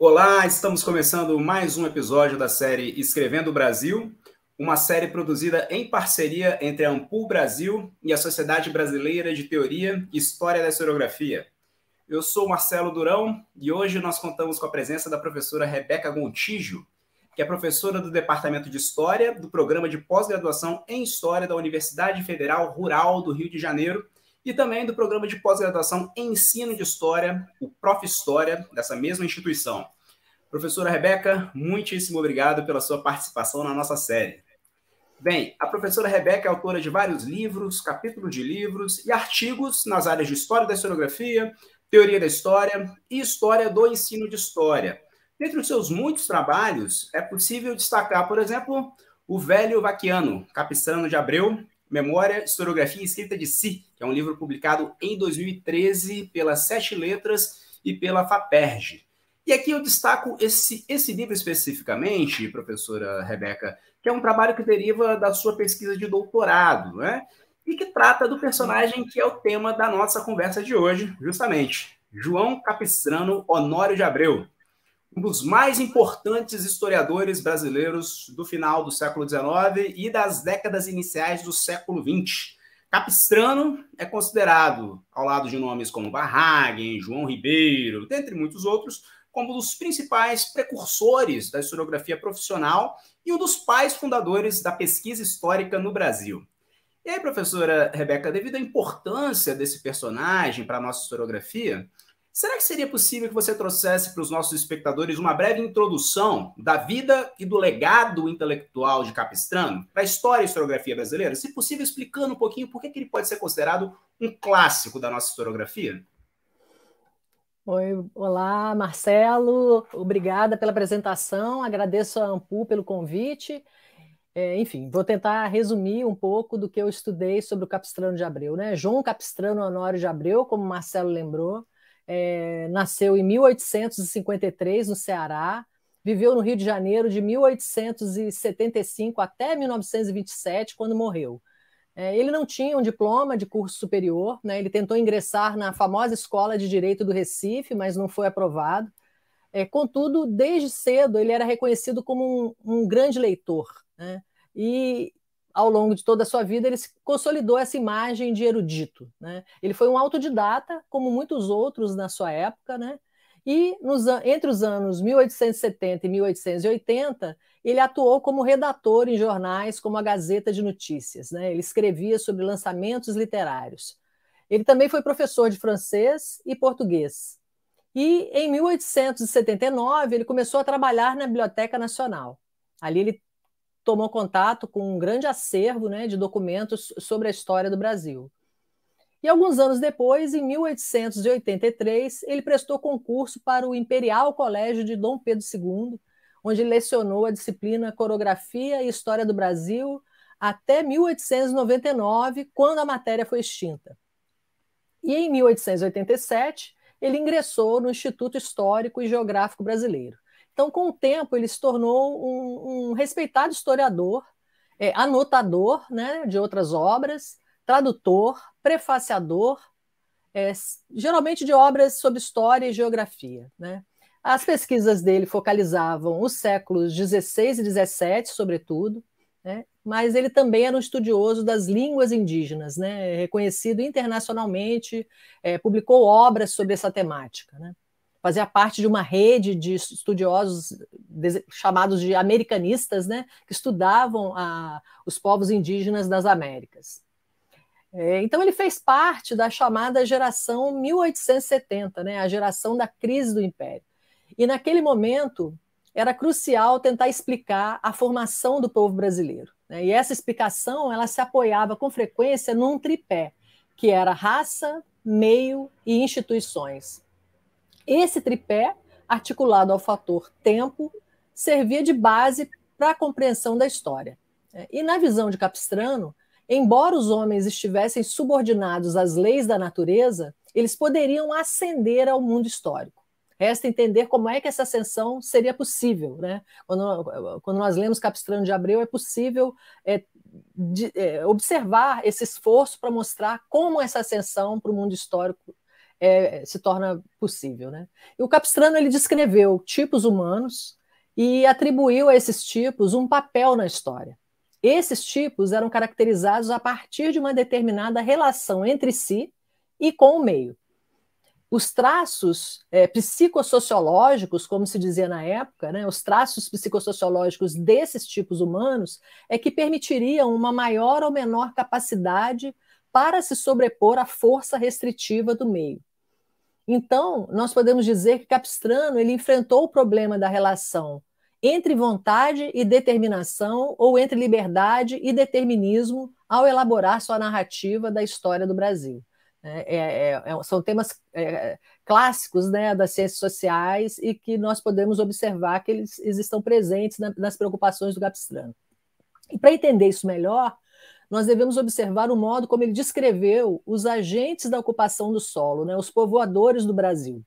Olá, estamos começando mais um episódio da série Escrevendo o Brasil, uma série produzida em parceria entre a Ampul Brasil e a Sociedade Brasileira de Teoria e História da Historiografia. Eu sou Marcelo Durão e hoje nós contamos com a presença da professora Rebeca Gontijo, que é professora do Departamento de História do Programa de Pós-Graduação em História da Universidade Federal Rural do Rio de Janeiro e também do programa de pós-graduação em Ensino de História, o Prof. História, dessa mesma instituição. Professora Rebeca, muitíssimo obrigado pela sua participação na nossa série. Bem, a professora Rebeca é autora de vários livros, capítulos de livros e artigos nas áreas de História da Historiografia, Teoria da História e História do Ensino de História. Dentre os seus muitos trabalhos, é possível destacar, por exemplo, O Velho Vaquiano, Capistrano de Abreu, Memória, Historiografia e Escrita de Si, que é um livro publicado em 2013 pela Sete Letras e pela FAPERJ. E aqui eu destaco esse, esse livro especificamente, professora Rebeca, que é um trabalho que deriva da sua pesquisa de doutorado, né? E que trata do personagem que é o tema da nossa conversa de hoje, justamente, João Capistrano Honório de Abreu, um dos mais importantes historiadores brasileiros do final do século XIX e das décadas iniciais do século XX. Capistrano é considerado, ao lado de nomes como Barragen, João Ribeiro, dentre muitos outros, como um dos principais precursores da historiografia profissional e um dos pais fundadores da pesquisa histórica no Brasil. E aí, professora Rebeca, devido à importância desse personagem para a nossa historiografia, Será que seria possível que você trouxesse para os nossos espectadores uma breve introdução da vida e do legado intelectual de Capistrano para a história e historiografia brasileira? Se possível, explicando um pouquinho por que, ele pode ser considerado um clássico da nossa historiografia? Oi, olá, Marcelo. Obrigada pela apresentação. Agradeço a Ampu pelo convite. É, enfim, vou tentar resumir um pouco do que eu estudei sobre o Capistrano de Abreu. Né? João Capistrano Honório de Abreu, como Marcelo lembrou, é, nasceu em 1853 no Ceará, viveu no Rio de Janeiro de 1875 até 1927, quando morreu. É, ele não tinha um diploma de curso superior, né? ele tentou ingressar na famosa Escola de Direito do Recife, mas não foi aprovado. É, contudo, desde cedo ele era reconhecido como um, um grande leitor. Né? E ao longo de toda a sua vida, ele consolidou essa imagem de erudito. Né? Ele foi um autodidata, como muitos outros na sua época, né? e nos, entre os anos 1870 e 1880, ele atuou como redator em jornais como a Gazeta de Notícias. Né? Ele escrevia sobre lançamentos literários. Ele também foi professor de francês e português. E em 1879, ele começou a trabalhar na Biblioteca Nacional. Ali ele tomou contato com um grande acervo né, de documentos sobre a história do Brasil. E alguns anos depois, em 1883, ele prestou concurso para o Imperial Colégio de Dom Pedro II, onde lecionou a disciplina Coreografia e História do Brasil até 1899, quando a matéria foi extinta. E em 1887, ele ingressou no Instituto Histórico e Geográfico Brasileiro. Então, com o tempo, ele se tornou um, um respeitado historiador, é, anotador né, de outras obras, tradutor, prefaciador, é, geralmente de obras sobre história e geografia. Né? As pesquisas dele focalizavam os séculos XVI e XVII, sobretudo, né? mas ele também era um estudioso das línguas indígenas, né? reconhecido internacionalmente, é, publicou obras sobre essa temática. Né? fazia parte de uma rede de estudiosos chamados de americanistas, né, que estudavam a, os povos indígenas das Américas. É, então ele fez parte da chamada geração 1870, né, a geração da crise do Império. E naquele momento era crucial tentar explicar a formação do povo brasileiro. Né, e essa explicação ela se apoiava com frequência num tripé, que era raça, meio e instituições. Esse tripé, articulado ao fator tempo, servia de base para a compreensão da história. É, e na visão de Capistrano, embora os homens estivessem subordinados às leis da natureza, eles poderiam ascender ao mundo histórico. Resta entender como é que essa ascensão seria possível. Né? Quando, quando nós lemos Capistrano de Abreu, é possível é, de, é, observar esse esforço para mostrar como essa ascensão para o mundo histórico é, se torna possível. Né? E o Capistrano ele descreveu tipos humanos e atribuiu a esses tipos um papel na história. Esses tipos eram caracterizados a partir de uma determinada relação entre si e com o meio. Os traços é, psicossociológicos, como se dizia na época, né, os traços psicossociológicos desses tipos humanos é que permitiriam uma maior ou menor capacidade para se sobrepor à força restritiva do meio. Então, nós podemos dizer que Capistrano ele enfrentou o problema da relação entre vontade e determinação ou entre liberdade e determinismo ao elaborar sua narrativa da história do Brasil. É, é, é, é são temas é, clássicos né, das ciências sociais e que nós podemos observar que eles, eles estão presentes na, nas preocupações do Capistrano. E para entender isso melhor, nós devemos observar o modo como ele descreveu os agentes da ocupação do solo, né, os povoadores do Brasil.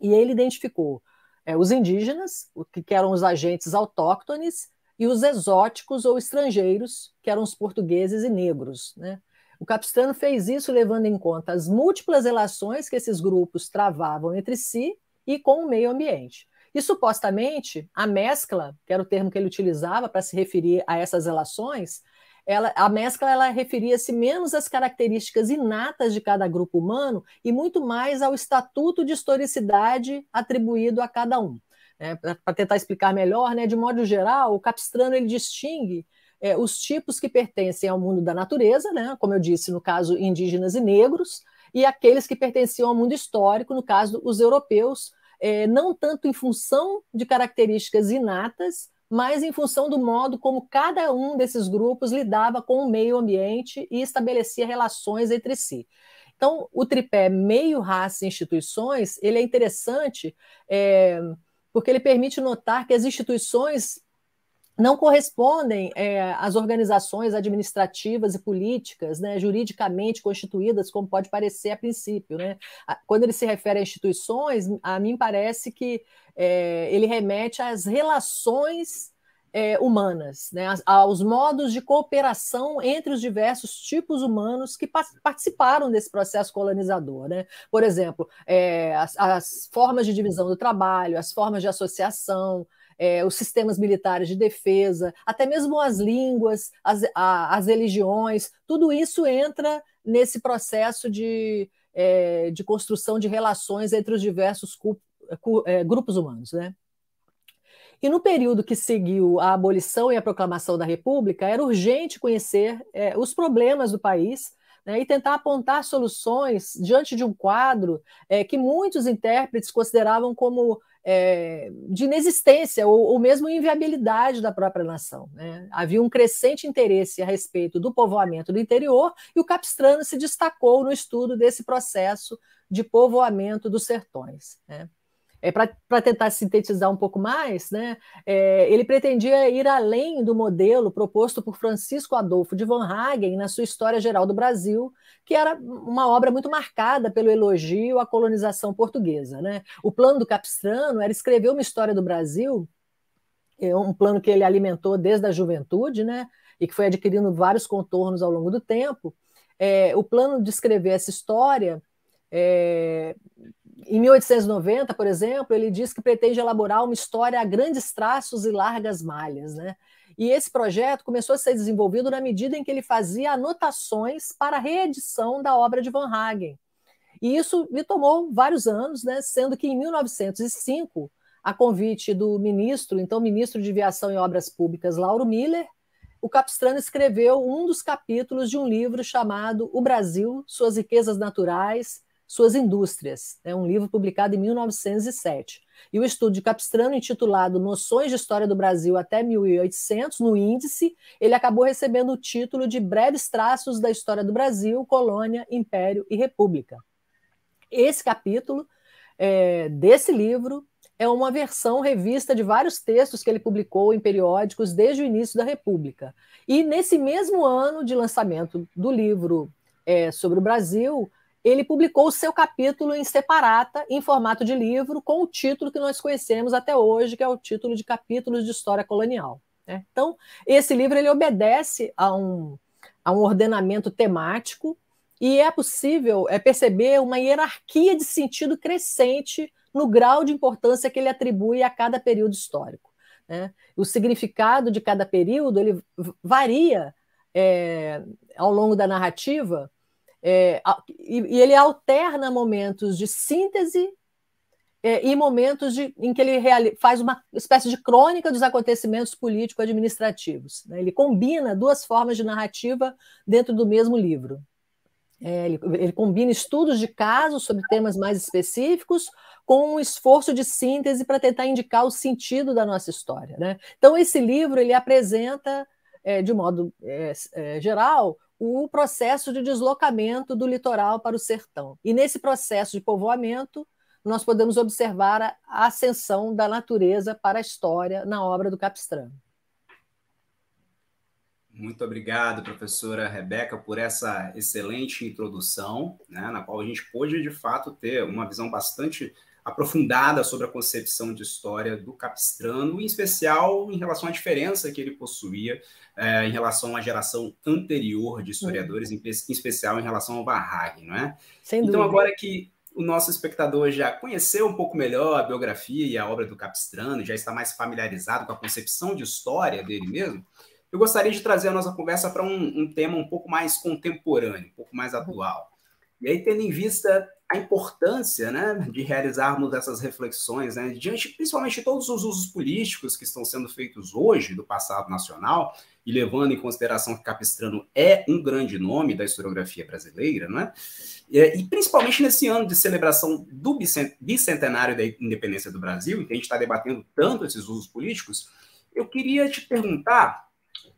E ele identificou é, os indígenas, que eram os agentes autóctones, e os exóticos ou estrangeiros, que eram os portugueses e negros. Né? O Capistrano fez isso levando em conta as múltiplas relações que esses grupos travavam entre si e com o meio ambiente. E supostamente a mescla, que era o termo que ele utilizava para se referir a essas relações, ela, a mescla ela referia-se menos às características inatas de cada grupo humano e muito mais ao estatuto de historicidade atribuído a cada um. É, né? Para tentar explicar melhor, né, de modo geral, o Capistrano ele distingue é, os tipos que pertencem ao mundo da natureza, né, como eu disse, no caso, indígenas e negros, e aqueles que pertenciam ao mundo histórico, no caso, os europeus, é, não tanto em função de características inatas, mas em função do modo como cada um desses grupos lidava com o meio ambiente e estabelecia relações entre si. Então, o tripé meio, raça e instituições, ele é interessante é, porque ele permite notar que as instituições não correspondem é, às organizações administrativas e políticas, né, juridicamente constituídas, como pode parecer a princípio. Né? Quando ele se refere a instituições, a mim parece que é, ele remete às relações é, humanas, né, aos modos de cooperação entre os diversos tipos humanos que participaram desse processo colonizador. Né? Por exemplo, é, as, as formas de divisão do trabalho, as formas de associação é, os sistemas militares de defesa, até mesmo as línguas, as, a, as religiões, tudo isso entra nesse processo de, é, de construção de relações entre os diversos cu, cu, é, grupos humanos. Né? E no período que seguiu a abolição e a proclamação da República, era urgente conhecer é, os problemas do país. Né, e tentar apontar soluções diante de um quadro é, que muitos intérpretes consideravam como é, de inexistência ou, ou, mesmo inviabilidade da própria nação. Né? Havia um crescente interesse a respeito do povoamento do interior e o Capistrano se destacou no estudo desse processo de povoamento dos sertões. Né? é, para tentar sintetizar um pouco mais, né, é, ele pretendia ir além do modelo proposto por Francisco Adolfo de Von Hagen na sua História Geral do Brasil, que era uma obra muito marcada pelo elogio à colonização portuguesa. Né? O plano do Capistrano era escrever uma história do Brasil, é, um plano que ele alimentou desde a juventude, né, e que foi adquirindo vários contornos ao longo do tempo. É, o plano de escrever essa história é, em 1890, por exemplo, ele diz que pretende elaborar uma história a grandes traços e largas malhas. Né? E esse projeto começou a ser desenvolvido na medida em que ele fazia anotações para a reedição da obra de Van Hagen. E isso lhe tomou vários anos, né? sendo que em 1905, a convite do ministro, então ministro de Viação e Obras Públicas, Lauro Miller, o Capistrano escreveu um dos capítulos de um livro chamado O Brasil, Suas Riquezas Naturais suas Indústrias, é um livro publicado em 1907. E o estudo de Capistrano, intitulado Noções de História do Brasil até 1800, no índice, ele acabou recebendo o título de Breves Traços da História do Brasil, Colônia, Império e República. Esse capítulo é, desse livro é uma versão revista de vários textos que ele publicou em periódicos desde o início da República. E nesse mesmo ano de lançamento do livro é, sobre o Brasil, ele publicou o seu capítulo em separata, em formato de livro, com o título que nós conhecemos até hoje, que é o título de Capítulos de História Colonial. Né? Então, esse livro ele obedece a um, a um ordenamento temático e é possível é, perceber uma hierarquia de sentido crescente no grau de importância que ele atribui a cada período histórico. Né? O significado de cada período ele varia é, ao longo da narrativa é, e, e, ele alterna momentos de síntese é, e momentos de, em que ele reali, faz uma espécie de crônica dos acontecimentos político-administrativos. Né? Ele combina duas formas de narrativa dentro do mesmo livro. É, ele, ele, combina estudos de casos sobre temas mais específicos com um esforço de síntese para tentar indicar o sentido da nossa história. Né? Então, esse livro ele apresenta, é, de modo é, é geral, o processo de deslocamento do litoral para o sertão. E nesse processo de povoamento, nós podemos observar a ascensão da natureza para a história na obra do Capistrano. Muito obrigado, professora Rebeca, por essa excelente introdução, né, na qual a gente pôde, de fato, ter uma visão bastante aprofundada sobre a concepção de história do Capistrano, em especial em relação à diferença que ele possuía eh, em relação à geração anterior de historiadores, uhum. em, em, especial em relação ao Barrag, não é? Sem então, dúvida. agora que o nosso espectador já conheceu um pouco melhor a biografia e a obra do Capistrano, já está mais familiarizado com a concepção de história dele mesmo, eu gostaria de trazer a nossa conversa para um, um tema um pouco mais contemporâneo, um pouco mais uhum. atual. E aí, tendo em vista a importância né, de realizarmos essas reflexões, né, diante principalmente de todos os usos políticos que estão sendo feitos hoje do passado nacional, e levando em consideração que Capistrano é um grande nome da historiografia brasileira, né, e principalmente nesse ano de celebração do bicentenário da independência do Brasil, em que a gente está debatendo tanto esses usos políticos, eu queria te perguntar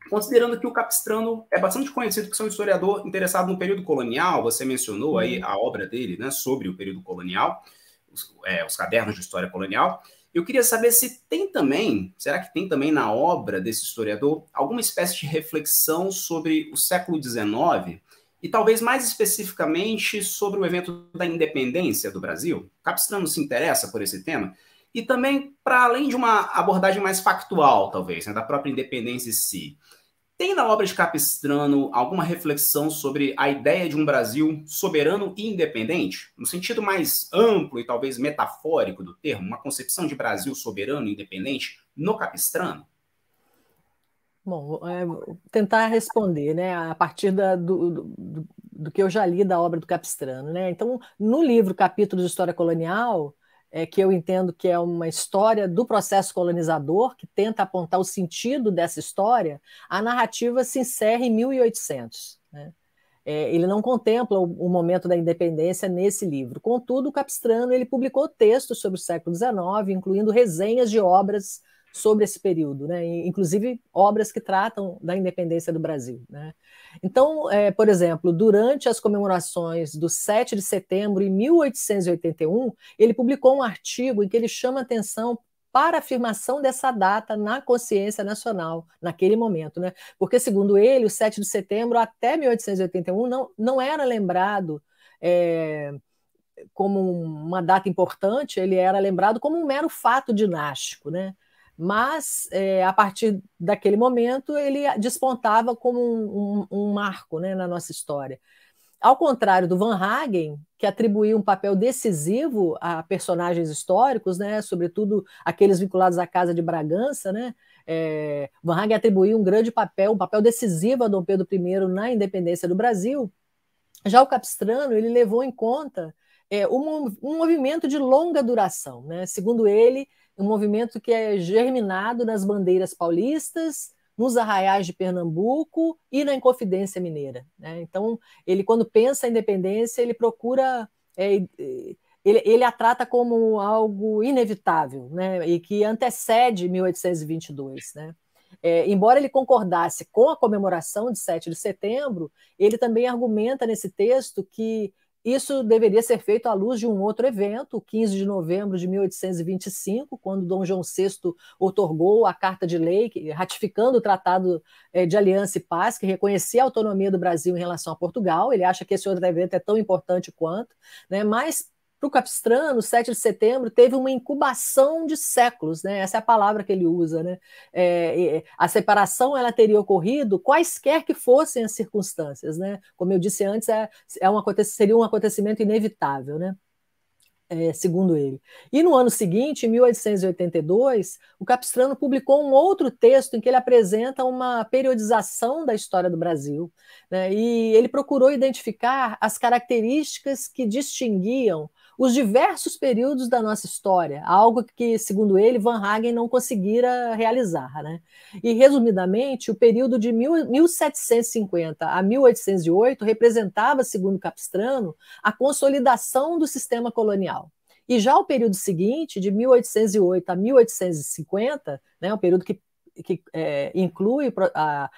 Considerando que o Capistrano é bastante conhecido por ser um historiador interessado no período colonial, você mencionou aí uhum. a obra dele né, sobre o período colonial, os, é, os cadernos de história colonial. Eu queria saber se tem também, será que tem também na obra desse historiador alguma espécie de reflexão sobre o século XIX e talvez mais especificamente sobre o evento da independência do Brasil? Capistrano se interessa por esse tema? e também para além de uma abordagem mais factual, talvez, né, da própria independência em si. Tem na obra de Capistrano alguma reflexão sobre a ideia de um Brasil soberano e independente, no sentido mais amplo e talvez metafórico do termo, uma concepção de Brasil soberano e independente no Capistrano? Bom, é, tentar responder, né, a partir da, do, do, do, que eu já li da obra do Capistrano, né? Então, no livro Capítulos de História Colonial, é, que eu entendo que é uma história do processo colonizador, que tenta apontar o sentido dessa história, a narrativa se encerra em 1800. Né? É, ele não contempla o, o, momento da independência nesse livro. Contudo, o Capistrano ele publicou textos sobre o século XIX, incluindo resenhas de obras sobre esse período, né? inclusive obras que tratam da independência do Brasil. Né? Então, é, por exemplo, durante as comemorações do 7 de setembro de 1881, ele publicou um artigo em que ele chama atenção para a afirmação dessa data na consciência nacional, naquele momento. Né? Porque, segundo ele, o 7 de setembro até 1881 não, não era lembrado. É, como uma data importante, ele era lembrado como um mero fato dinástico, né? mas é, a partir daquele momento ele despontava como um, um, um marco né, na nossa história. Ao contrário do Van Hagen, que atribuiu um papel decisivo a personagens históricos, né, sobretudo aqueles vinculados à Casa de Bragança, né, é, Van Hagen atribuiu um grande papel, um papel decisivo a Dom Pedro I na independência do Brasil. Já o Capistrano ele levou em conta é, eh, um, um movimento de longa duração. Né? Segundo ele, um movimento que é germinado nas bandeiras paulistas, nos arraiais de Pernambuco e na Inconfidência Mineira. Né? Então, ele, quando pensa a independência, ele procura. É, ele, ele a trata como algo inevitável né? e que antecede 1822. Né? É, embora ele concordasse com a comemoração de 7 de setembro, ele também argumenta nesse texto que isso deveria ser feito à luz de um outro evento, 15 de novembro de 1825, quando Dom João VI otorgou a Carta de Lei, ratificando o Tratado eh, de Aliança e Paz, que reconhecia a autonomia do Brasil em relação a Portugal. Ele acha que esse outro evento é tão importante quanto, né? mas para o Capistrano, 7 de setembro teve uma incubação de séculos, né? essa é a palavra que ele usa. Né? É, é, a separação ela teria ocorrido quaisquer que fossem as circunstâncias. Né? Como eu disse antes, é, é um, seria um acontecimento inevitável. Né? É, segundo ele. E no ano seguinte, em 1882, o Capistrano publicou um outro texto em que ele apresenta uma periodização da história do Brasil. Né? E ele procurou identificar as características que distinguiam os diversos períodos da nossa história, algo que, segundo ele, Van Hagen não conseguira realizar. Né? E, resumidamente, o período de 1750 a 1808 representava, segundo Capistrano, a consolidação do sistema colonial. E já o período seguinte, de 1808 a 1850, né, um período que que é, inclui a,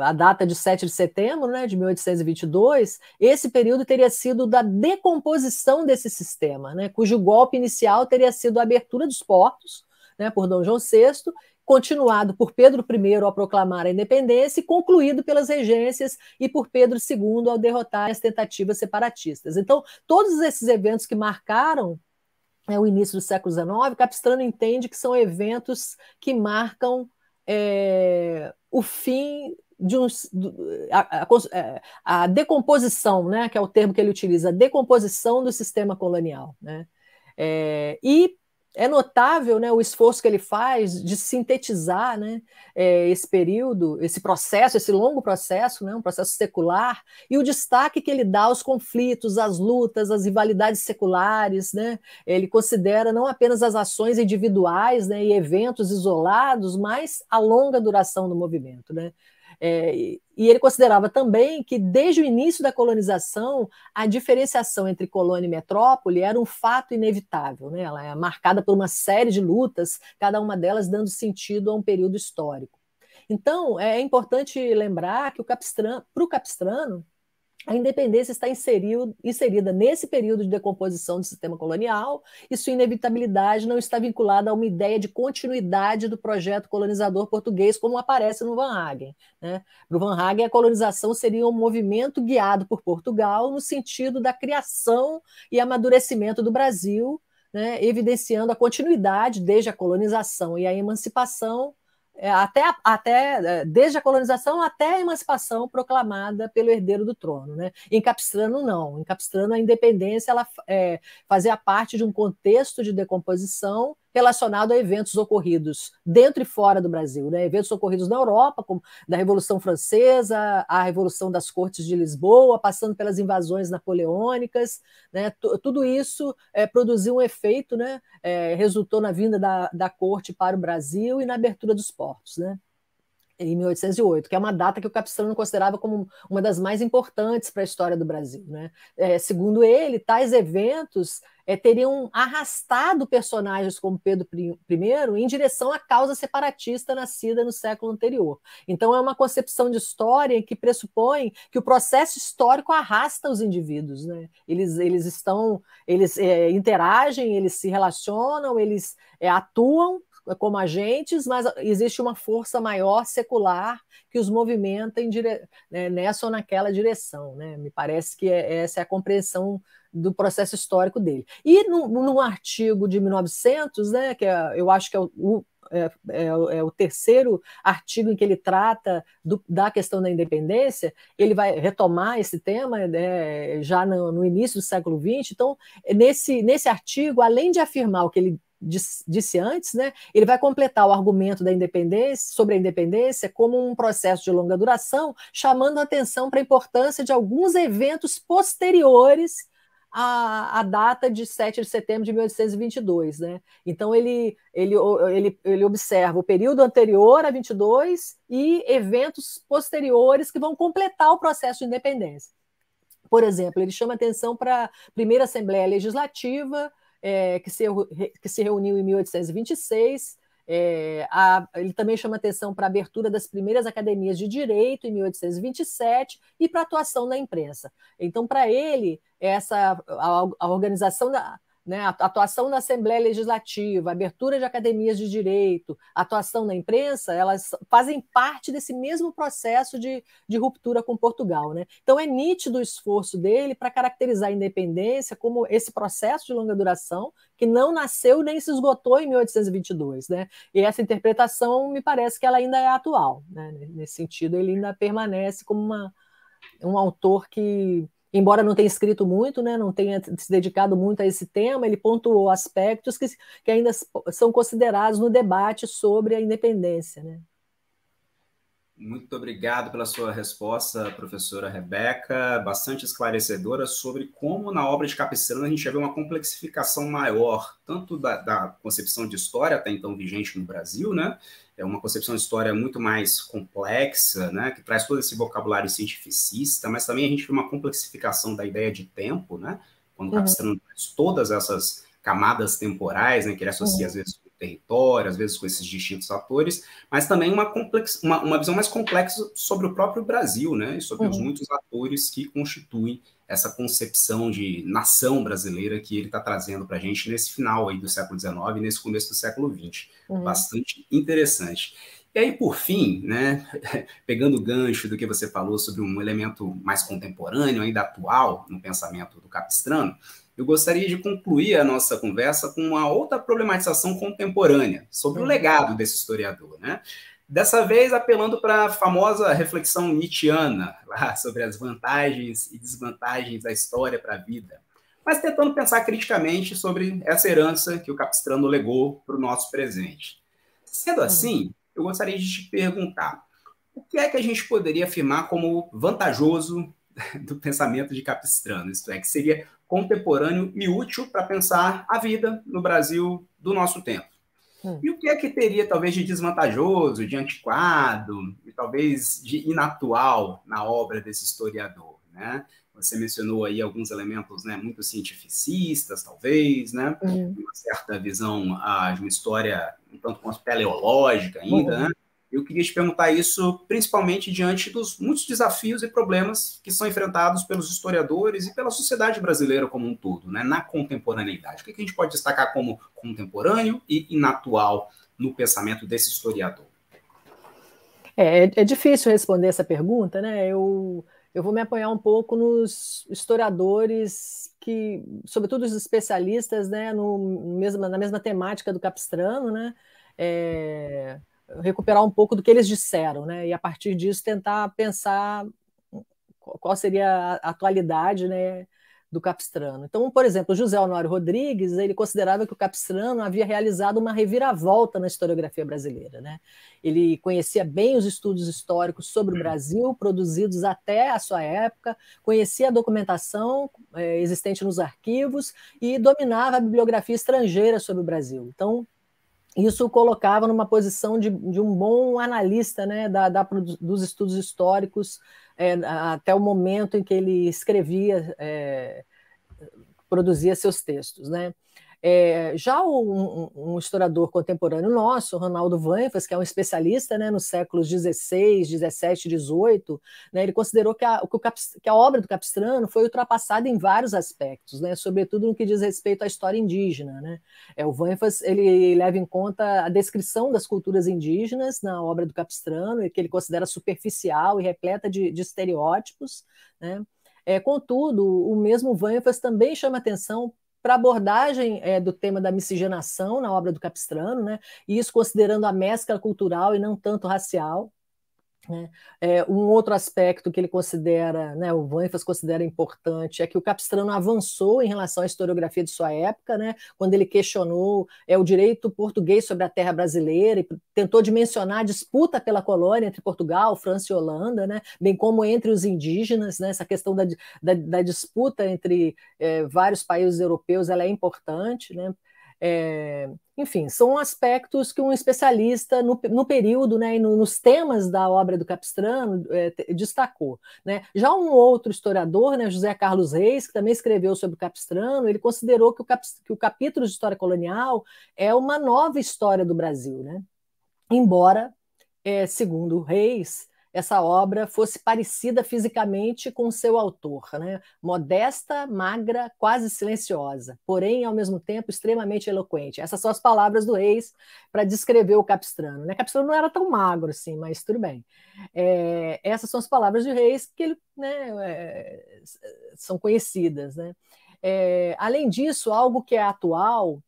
a data de 7 de setembro né, de 1822, esse período teria sido da decomposição desse sistema, né, cujo golpe inicial teria sido a abertura dos portos né, por Dom João VI, continuado por Pedro I ao proclamar a independência e concluído pelas regências e por Pedro II ao derrotar as tentativas separatistas. Então, todos esses eventos que marcaram né, o início do século XIX, Capistrano entende que são eventos que marcam é, o fim de um, a, a, é, a, decomposição, né, que é o termo que ele utiliza, a decomposição do sistema colonial. Né? É, e é notável né, o esforço que ele faz de sintetizar né, é, esse período, esse processo, esse longo processo, né, um processo secular, e o destaque que ele dá aos conflitos, às lutas, às rivalidades seculares. Né? Ele considera não apenas as ações individuais né, e eventos isolados, mas a longa duração do movimento. Né? É, e ele considerava também que, desde o início da colonização, a diferenciação entre colônia e metrópole era um fato inevitável. Né? Ela é marcada por uma série de lutas, cada uma delas dando sentido a um período histórico. Então, é importante lembrar que para o Capistrano, a independência está inserido, inserida nesse período de decomposição do sistema colonial e sua inevitabilidade não está vinculada a uma ideia de continuidade do projeto colonizador português, como aparece no Van Hagen. Né? No Van Hagen, a colonização seria um movimento guiado por Portugal no sentido da criação e amadurecimento do Brasil, né? evidenciando a continuidade desde a colonização e a emancipação é, até, até é, desde a colonização até a emancipação proclamada pelo herdeiro do trono. Né? Em não. Em a independência ela, é, fazia parte de um contexto de decomposição relacionado a eventos ocorridos dentro e fora do Brasil, né? eventos ocorridos na Europa, como da Revolução Francesa, a Revolução das Cortes de Lisboa, passando pelas invasões napoleônicas, né? tudo isso é, produziu um efeito, né? É, resultou na vinda da, da corte para o Brasil e na abertura dos portos. Né? em 1808, que é uma data que o Capistrano considerava como uma das mais importantes para a história do Brasil. Né? É, segundo ele, tais eventos é, teriam arrastado personagens como Pedro I em direção à causa separatista nascida no século anterior. Então, é uma concepção de história que pressupõe que o processo histórico arrasta os indivíduos. Né? Eles, eles estão, eles é, interagem, eles se relacionam, eles é, atuam é como agentes, mas existe uma força maior secular que os movimenta em dire... Né, nessa ou naquela direção. Né? Me parece que é, essa é a compreensão do processo histórico dele. E num, artigo de 1900, né, que é, eu acho que é o, é, é, é, o terceiro artigo em que ele trata do, da questão da independência, ele vai retomar esse tema né, já no, no, início do século XX. Então, nesse, nesse artigo, além de afirmar o que ele disse, disse antes, né, ele vai completar o argumento da independência, sobre a independência como um processo de longa duração, chamando a atenção para a importância de alguns eventos posteriores à data de 7 de setembro de 1822. Né? Então, ele, ele, ele, ele observa o período anterior a 22 e eventos posteriores que vão completar o processo de independência. Por exemplo, ele chama atenção para a primeira Assembleia Legislativa, é, que, se, que se reuniu em 1826. É, a, ele também chama atenção para a abertura das primeiras academias de direito em 1827 e para a atuação da imprensa. Então, para ele, essa a, a organização da né, atuação na Assembleia Legislativa, abertura de academias de direito, atuação na imprensa, elas fazem parte desse mesmo processo de, de ruptura com Portugal. Né? Então, é nítido o esforço dele para caracterizar a independência como esse processo de longa duração que não nasceu nem se esgotou em 1822. Né? E essa interpretação, me parece que ela ainda é atual. Né? Nesse sentido, ele ainda permanece como uma, um autor que embora não tenha escrito muito, né, não tenha se dedicado muito a esse tema, ele pontuou aspectos que, que ainda são considerados no debate sobre a independência. Né? Muito obrigado pela sua resposta, professora Rebeca, bastante esclarecedora sobre como na obra de Capistrano a gente vê uma complexificação maior, tanto da, da, concepção de história até então vigente no Brasil, né? É uma concepção de história muito mais complexa, né? Que traz todo esse vocabulário cientificista, mas também a gente vê uma complexificação da ideia de tempo, né? Quando uhum. Capistrano traz todas essas camadas temporais, né? Que ele associa uhum. às vezes território, às vezes com esses distintos atores, mas também uma, uma, uma visão mais complexa sobre o próprio Brasil, né? E sobre uhum. os muitos atores que constituem essa concepção de nação brasileira que ele está trazendo para a gente nesse final aí do século XIX e nesse começo do século XX. Uhum. Bastante interessante. E aí, por fim, né, pegando o gancho do que você falou sobre um elemento mais contemporâneo, ainda atual no pensamento do Capistrano, eu gostaria de concluir a nossa conversa com uma outra problematização contemporânea sobre o hum. legado desse historiador, né? Dessa vez apelando para a famosa reflexão nietzschiana lá sobre as vantagens e desvantagens da história para a vida, mas tentando pensar criticamente sobre essa herança que o Capistrano legou para o nosso presente. Sendo hum. assim, eu gostaria de te perguntar: o que é que a gente poderia afirmar como vantajoso do pensamento de Capistrano? Isto é, que seria contemporâneo e útil para pensar a vida no Brasil do nosso tempo. Hum. E o que é que teria, talvez, de desvantajoso, de antiquado, e talvez de inatual na obra desse historiador? Né? Você mencionou aí alguns elementos né, muito cientificistas, talvez, né? Hum. uma certa visão ah, de uma história um tanto quanto teleológica ainda, uhum. né? Eu queria te perguntar isso principalmente diante dos muitos desafios e problemas que são enfrentados pelos historiadores e pela sociedade brasileira como um todo, né, na contemporaneidade. O que a gente pode destacar como contemporâneo e inatual no pensamento desse historiador? É, é, é difícil responder essa pergunta, né? Eu, eu vou me apoiar um pouco nos historiadores que, sobretudo os especialistas, né, no, mesma na mesma temática do Capistrano, né? É recuperar um pouco do que eles disseram, né? E a partir disso tentar pensar qual seria a atualidade, né? do Capistrano. Então, por exemplo, José Honório Rodrigues, ele considerava que o Capistrano havia realizado uma reviravolta na historiografia brasileira. Né? Ele conhecia bem os estudos históricos sobre o uhum. Brasil, produzidos até a sua época, conhecia a documentação é, existente nos arquivos e dominava a bibliografia estrangeira sobre o Brasil. Então, isso o colocava numa posição de, de um bom analista né, da, da dos estudos históricos é, até o momento em que ele escrevia, é, produzia seus textos. Né? É, já um, um, historiador contemporâneo nosso, Ronaldo Vanfas, que é um especialista né, nos séculos XVI, XVII, XVIII, né, ele considerou que a, que a, obra do Capistrano foi ultrapassada em vários aspectos, né, sobretudo no que diz respeito à história indígena. Né? É, o Vanfas ele leva em conta a descrição das culturas indígenas na obra do Capistrano, que ele considera superficial e repleta de, de estereótipos. Né? É, contudo, o mesmo Vanfas também chama atenção para abordagem é, do tema da miscigenação na obra do Capistrano, né? e isso considerando a mescla cultural e não tanto racial. Né? É, um outro aspecto que ele considera, né, o Wanfas considera importante, é que o Capistrano avançou em relação à historiografia de sua época, né, quando ele questionou é, o direito português sobre a terra brasileira e tentou dimensionar a disputa pela colônia entre Portugal, França e Holanda, né, bem como entre os indígenas, né, essa questão da, da, da disputa entre é, vários países europeus ela é importante, né, é, enfim, são aspectos que um especialista no, no período né, e no, nos temas da obra do Capistrano é, destacou. Né? Já um outro historiador, né, José Carlos Reis, que também escreveu sobre o Capistrano, ele considerou que o, cap, que o capítulo de história colonial é uma nova história do Brasil, né? embora, é, segundo Reis, essa obra fosse parecida fisicamente com seu autor, né? modesta, magra, quase silenciosa, porém ao mesmo tempo extremamente eloquente. Essas são as palavras do Reis para descrever o Capistrano. Né? Capistrano não era tão magro assim, mas tudo bem. É, essas são as palavras do Reis que né, é, são conhecidas. Né? É, além disso, algo que é atual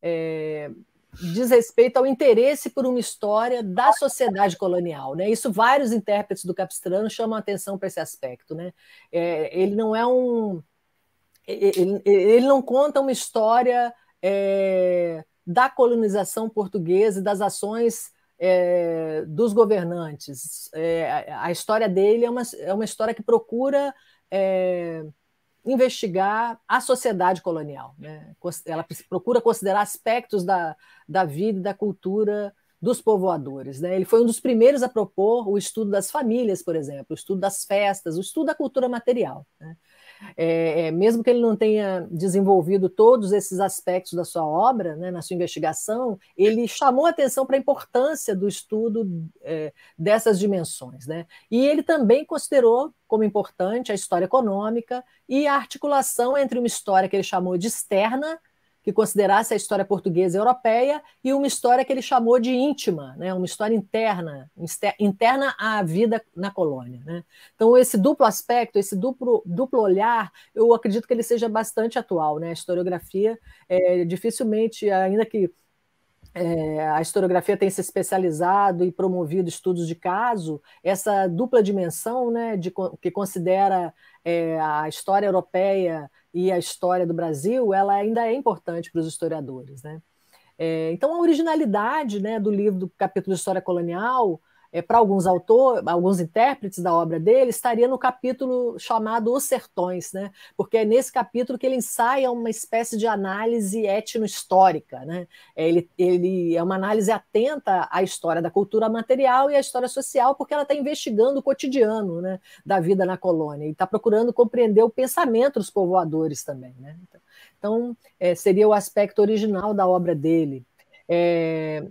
é, diz respeito ao interesse por uma história da sociedade colonial. Né? Isso vários intérpretes do Capistrano chamam a atenção para esse aspecto. Né? É, ele não é um. Ele, ele não conta uma história é, da colonização portuguesa e das ações é, dos governantes. É, a história dele é uma, é uma história que procura é, investigar a sociedade colonial. Né? Ela procura considerar aspectos da, da vida e da cultura dos povoadores. Né? Ele foi um dos primeiros a propor o estudo das famílias, por exemplo, o estudo das festas, o estudo da cultura material. Né? É, é, mesmo que ele não tenha desenvolvido todos esses aspectos da sua obra, né, na sua investigação, ele chamou atenção para a importância do estudo é, dessas dimensões. Né? E ele também considerou como importante a história econômica e a articulação entre uma história que ele chamou de externa que considerasse a história portuguesa europeia e uma história que ele chamou de íntima, né? uma história interna, interna à vida na colônia. Né? Então, esse duplo aspecto, esse duplo, duplo olhar, eu acredito que ele seja bastante atual. Né? A historiografia é, dificilmente, ainda que é, a historiografia tem se especializado e promovido estudos de caso, essa dupla dimensão, né, de, que considera é, a história europeia e a história do Brasil, ela ainda é importante para os historiadores, né? É, então a originalidade né, do livro do capítulo de História Colonial é, para alguns autores, alguns intérpretes da obra dele, estaria no capítulo chamado Os Sertões, né? porque é nesse capítulo que ele ensaia uma espécie de análise etno-histórica. Né? É, ele, ele é uma análise atenta à história da cultura material e à história social, porque ela está investigando o cotidiano né, da vida na colônia e está procurando compreender o pensamento dos povoadores também. Né? Então, é, seria o aspecto original da obra dele. É,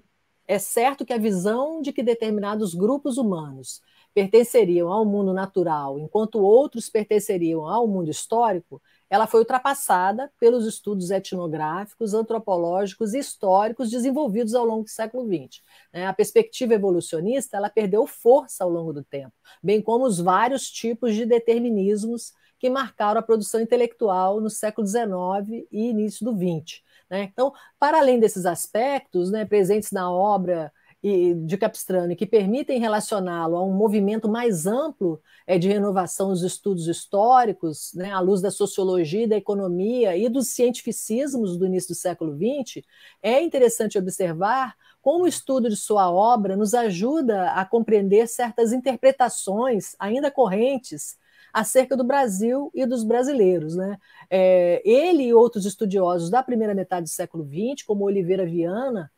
é certo que a visão de que determinados grupos humanos pertenceriam ao mundo natural, enquanto outros pertenceriam ao mundo histórico, ela foi ultrapassada pelos estudos etnográficos, antropológicos e históricos desenvolvidos ao longo do século XX. Né? A perspectiva evolucionista ela perdeu força ao longo do tempo, bem como os vários tipos de determinismos que marcaram a produção intelectual no século XIX e início do XX. Né? Então, para além desses aspectos né, presentes na obra de Capistrano que permitem relacioná-lo a um movimento mais amplo é de renovação dos estudos históricos, né, à luz da sociologia, da economia e dos cientificismos do início do século XX, é interessante observar como o estudo de sua obra nos ajuda a compreender certas interpretações ainda correntes acerca do Brasil e dos brasileiros. Né? É, ele e outros estudiosos da primeira metade do século XX, como Oliveira Viana,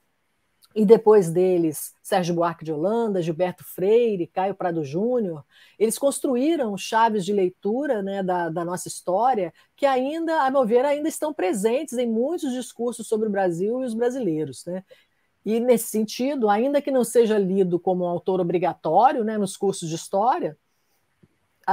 e depois deles Sérgio Buarque de Holanda, Gilberto Freire, Caio Prado Júnior, eles construíram chaves de leitura né, da, da, nossa história que ainda, a meu ver, ainda estão presentes em muitos discursos sobre o Brasil e os brasileiros. Né? E nesse sentido, ainda que não seja lido como um autor obrigatório né, nos cursos de história,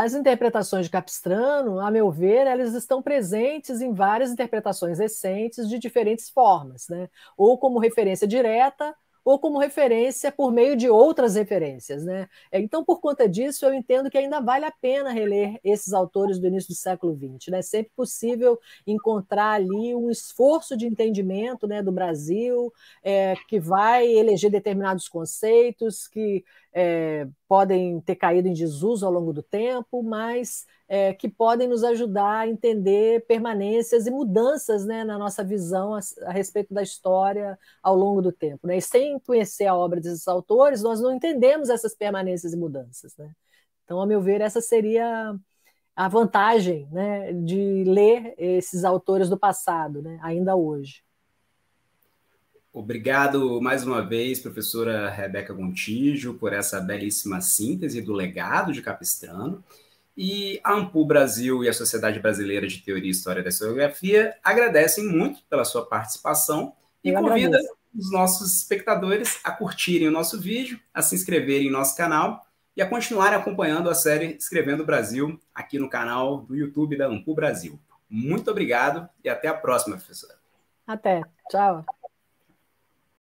as interpretações de Capistrano, a meu ver, elas estão presentes em várias interpretações recentes de diferentes formas, né? ou como referência direta, ou como referência por meio de outras referências. Né? É, então, por conta disso, eu entendo que ainda vale a pena reler esses autores do início do século XX. Né? É sempre possível encontrar ali um esforço de entendimento né, do Brasil, é, que vai eleger determinados conceitos, que é, podem ter caído em desuso ao longo do tempo, mas é, que podem nos ajudar a entender permanências e mudanças né, na nossa visão a, a, respeito da história ao longo do tempo. Né? E sem conhecer a obra desses autores, nós não entendemos essas permanências e mudanças. Né? Então, a meu ver, essa seria a vantagem né, de ler esses autores do passado, né, ainda hoje. Obrigado mais uma vez, professora Rebeca Gontijo, por essa belíssima síntese do legado de Capistrano. E a AMPU Brasil e a Sociedade Brasileira de Teoria e História da Historiografia agradecem muito pela sua participação e Eu convida agradeço. os nossos espectadores a curtirem o nosso vídeo, a se inscreverem em nosso canal e a continuarem acompanhando a série Escrevendo Brasil aqui no canal do YouTube da AMPU Brasil. Muito obrigado e até a próxima, professora. Até. Tchau.